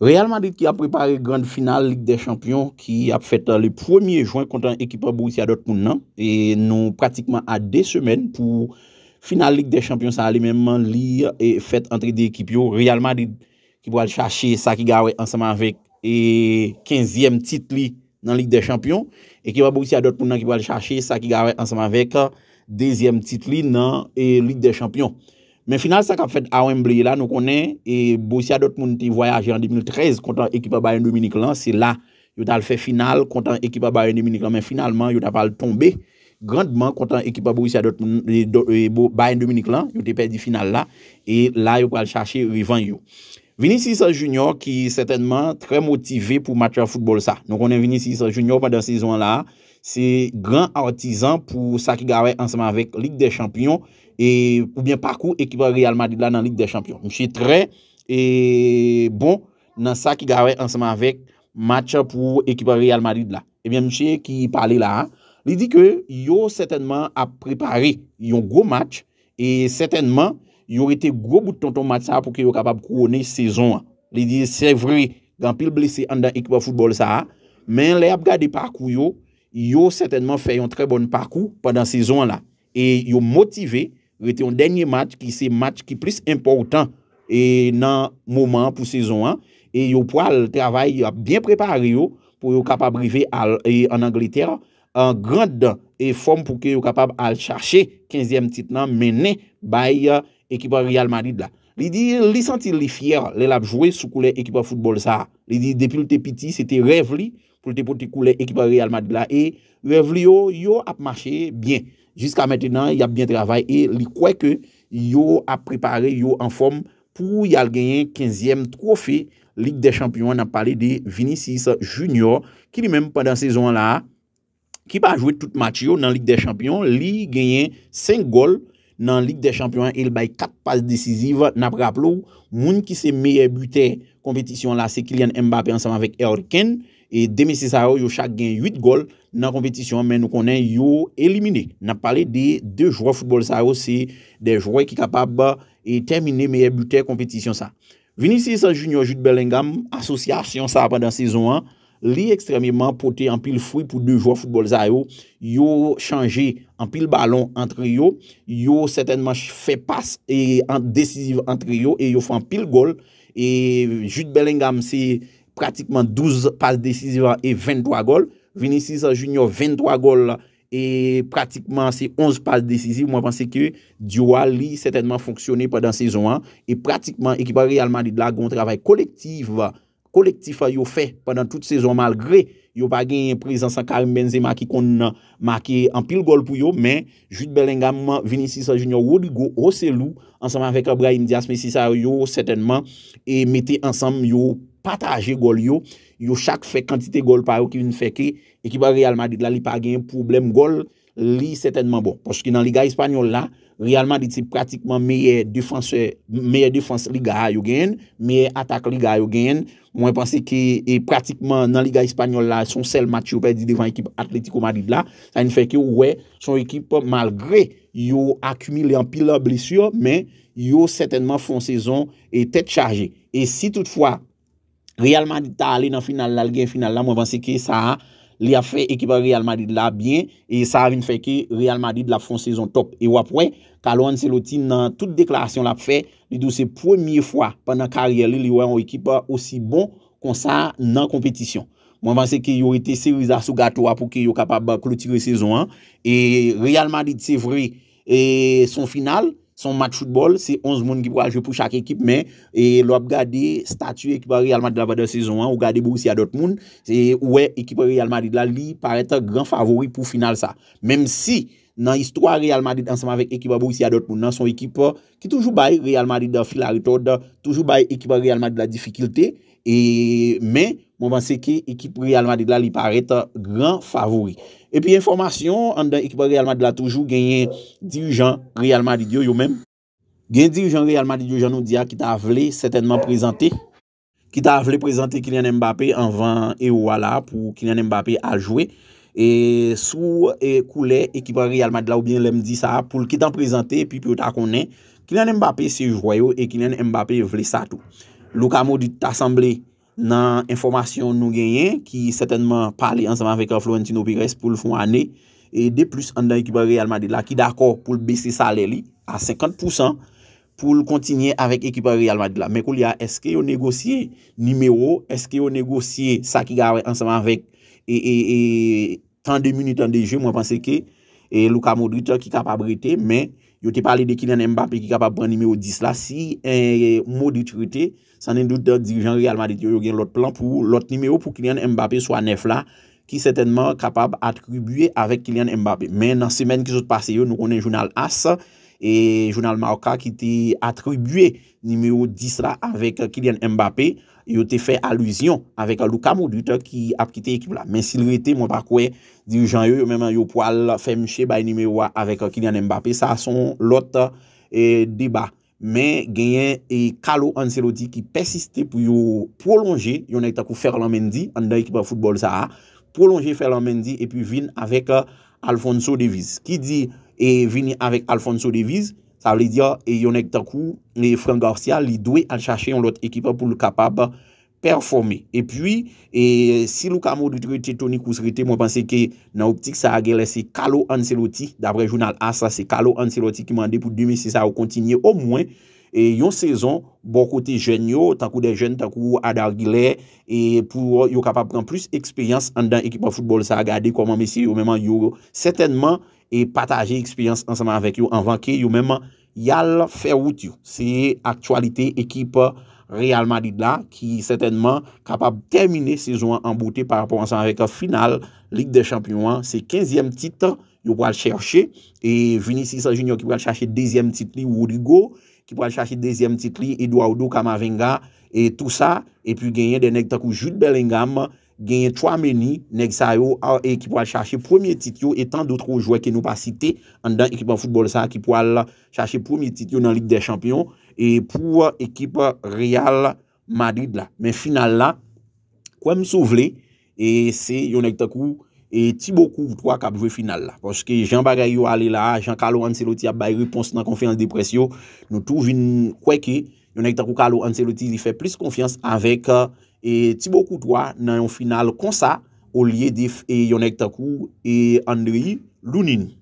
Real Madrid ki ap prepare grand final Ligue des Champions ki ap fète le premier joint kontan ekipa Borussia Dortmund nan. E nou pratikman a de semen pou final Ligue des Champions sa ale menman lir e fète antre de ekip yo. Real Madrid ki pou al chache sa ki gare ansama vek e 15e titli nan Ligue des Champions. Ekipa Borussia Dortmund nan ki pou al chache sa ki gare ansama vek a 2e titli nan Ligue des Champions. Men final sa kap fèt a Wembley la nou konen e Borussia Dortmund te voyaje an 2013 kontan ekipa Bayern Dominik lan se la yo ta l fè final kontan ekipa Bayern Dominik lan men finalman yo ta pal tombe grandman kontan ekipa Borussia Dortmund e, e Bayern Dominik lan yo te pè di final la e la yo pal chache revan yo. Vinicius Junior ki sètenman trè motivè pou matra foutbol sa nou konen Vinicius Junior pandan sezon la. Se gran artizan pou sa ki gare anseman vek Ligue des Champions e, Ou bien parkour ekipa Real Madrid la nan Ligue des Champions Mche tre, e bon nan sa ki gare anseman vek match pou ekipa Real Madrid la Ebyen mche ki pale la Li di ke yo setenman ap prepare yon go match E setenman yo rete go bouton ton match sa pou ke yo kapab kouwone sezon Li di se vre, gan pil blese an dan ekipa football sa Men le ap gade parkou yo yo certainman fè yon trè bon parkou padan sezon la. Yo motive, yon denye match ki se match ki plis important nan mouman pou sezon an. Yo pou al travay yon bien prepare yo pou yo kapab rive al en Angleterre an grand dan e form pou ke yo kapab al chache 15e tit nan menè bay ekipa euh, Real Madrid la. Li di, li senti li fyer le lap jwè soukou le ekipa football sa. Li di, depil te piti, se te rev li pou te pou te koule ekipare al mat bla e revli yo, yo ap mache bien, jiska maintenant, ya bien travay, e li kwe ke yo ap prepare yo an form pou yal genyen 15e trofe Ligue de Champion nan pale de Vinicius Junior, ki li men pandan sezon la, ki pa jwe tout mat yo nan Ligue de Champion li genyen 5 gol nan Ligue de Champion, el bay 4 pas desisive, nan praplo, moun ki se meye bute kompetisyon la, se Kilian Mbappe ansama vek Erken e Demesis Ayo yo chak gen 8 gol nan kompetisyon men nou konen yo elimine, nan pale de 2 jwa futbol Ayo se de jwa ki kapab e termine meye buter kompetisyon sa Vinicius Sanjounio Jude Bellingham, asosyasyon sa apan dan sezon 1, li ekstremement pote an pil fwi pou 2 jwa futbol Ayo yo chanje an pil balon an triyo, yo setenman fè pas e an decisiv an triyo e yo fwa an pil gol et Jude Bellingham se pratikman 12 pas desisive e 23 gol. Vinicis Junior, 23 gol e pratikman se 11 pas desisive. Mwen panse ke Dioua li setenman fonksyonne padan sezon an e pratikman ekipa realman di dlagon travay kolektif yo fe padan tout sezon malgre yo pa gen yon prezansan Karim Benze maki an pil gol pou yo men Jude Bellingham, Vinicis Junior wou di go, wou se lou ansanman vek Abraham Dias, Messi Sarou yo setenman e mette ansanm yo pataje gol yo, yo chak fè kantite gol pa yo ki yon fè ki ekipa Real Madrid la li pa gen problem gol li setenman bon. Poski nan liga espanyol la, Real Madrid se pratikman meye defanse liga a yo gen, meye atak liga a yo gen, mwen panse ki pratikman nan liga espanyol la son sel matyo pe di devan ekipa atletiko Madrid la, sa yon fè ki ouwe, son ekipa malgre yo akumile an pila blisyo, men yo setenman fon sezon etet charge. Et si toutfwa Realman dit ta ale nan final la, l gen final la, mwen pense ke sa li a fe ekipa realman dit la bien, e sa vin feke realman dit la fon sezon top. E wapwe, kalouan se loti nan tout deklarasyon la fe, li dou se premiye fwa, panan kariye li, li wè an ekipa osi bon kon sa nan kompetisyon. Mwen pense ke yo ite seriza sou gato a pou ke yo kapab klo tire sezon an, e realman dit se vre, e son final, Son mat choutbol, se 11 moun ki pou aje pou chak ekip men, e lop gade statu ekipa Real Madrid la vade sezon an, ou gade Borussia Dortmund, se ouwe ekipa Real Madrid la li parete gran favori pou final sa. Mem si nan istwa Real Madrid ansama vek ekipa Borussia Dortmund nan son ekipa ki toujou baye Real Madrid la fila retor da, toujou baye ekipa Real Madrid la difikilte, men moun man seke ekipa Real Madrid la li parete gran favori. E pi informasyon, an dan ekipa Real Madrid la toujou genyen dirijan Real Madrid yo yo men. Genyen dirijan Real Madrid yo yo nou diya ki ta vle setenman prezante. Ki ta vle prezante Kylian Mbappé anvan e wala pou Kylian Mbappé a jwe. E sou kou le ekipa Real Madrid la ou bien lem di sa pou ki tan prezante. Pi pi ou ta konen, Kylian Mbappé se jwayo e Kylian Mbappé vle sa tou. Loka mou dit asemble. nan informasyon nou genyen ki setenman pale anseman vek an Florentino Pires pou l foun ane e de plus an dan ekipa Real Madrid la ki d'akor pou l besi sale li a 50% pou l kontinye avèk ekipa Real Madrid la. Mè kou li a eske yo negosye nimeyo, eske yo negosye sa ki gare anseman vek e, e, e tan de muni, tan de je, mwen panse ke e, lou ka modrite ki kapabrite men Yo te pali de Kylian Mbappé ki kapab pran nimeyo 10 la, si eh, mou di trite, sanen dout de dirijan realman de yo gen lot plan pou lot nimeyo pou Kylian Mbappé swa 9 la, ki setenman kapab atribuye avèk Kylian Mbappé. Men nan semen ki sot pase yo, nou konen jounal As, jounal Malka ki te atribuye nimeyo 10 la avèk Kylian Mbappé, yo te fè aluzyon avèk Loukamo Dutok ki apkite ekip la. Men silwete mwen pa kwe di jan yo, yo mèman yo pwal fèm chè bè ni mèwa avèk Kylian Mbappé, sa son lot eh, deba. Men genyen e Kalo Ancelotti ki persistè pou yo prolonje, yon ek takou Ferland Mendy, an da ekipa futbol sa a, prolonje Ferland Mendy epi vin avèk Alfonso Davies. Ki di e vin avèk Alfonso Davies? Sa vle diya, e yon ek takou, ne Fran Garcia li dwe an chache yon lot ekipa pou l kapab performe. E pi, e si lou ka mou di triyote toni kousrite, mwen panse ke nan optik sa a gelese Kalo Ancelotti, dabre jounal Assa, se Kalo Ancelotti ki mande pou Dime si sa ou kontinye o mwen, E yon sezon, bon kote jen yo tankou de jen, tankou Adar Gile e pou yo kapab kan plus ekspeyans an dan ekipa futbol sa gade koman mesye, yo menman yo setenman e pataje ekspeyans ansanman avèk yo anvanke, yo menman yal fèwout yo, se aktualite ekipa realman didla ki setenman kapab termine sezon an bote par rapport ansan avèk final, Ligue de Champion se 15e titre yo pral chèrche e Vinicis Anjounyo ki pral chèrche 2e titre ni Wodigo ki pou al chache dezyem titli, Eduardo Kamavinga, et tout sa, et puis genye de nek takou Jude Bellingham, genye 3 meni, nek sa yo, et ki pou al chache premier titli yo, et tant d'autres jouets ki nou pa cite, an dan ekipan futbol sa, ki pou al chache premier titli yo nan Ligue des Champions, et pou ekipa Real Madrid la. Men final la, kwen m sou vle, et se yo nek takou, E Tibo Koutoua ka bive final la. Poske Jean Bagayou ale la, Jean Carlo Ancelotti a bay ripons nan konfiyans depresyon. Nou tou vin kweke, Yonek Takou Carlo Ancelotti li fe plis konfiyans avèk e euh, Tibo Koutoua nan yon final konsa ou liye def e Yonek Takou e Andrei Lunin.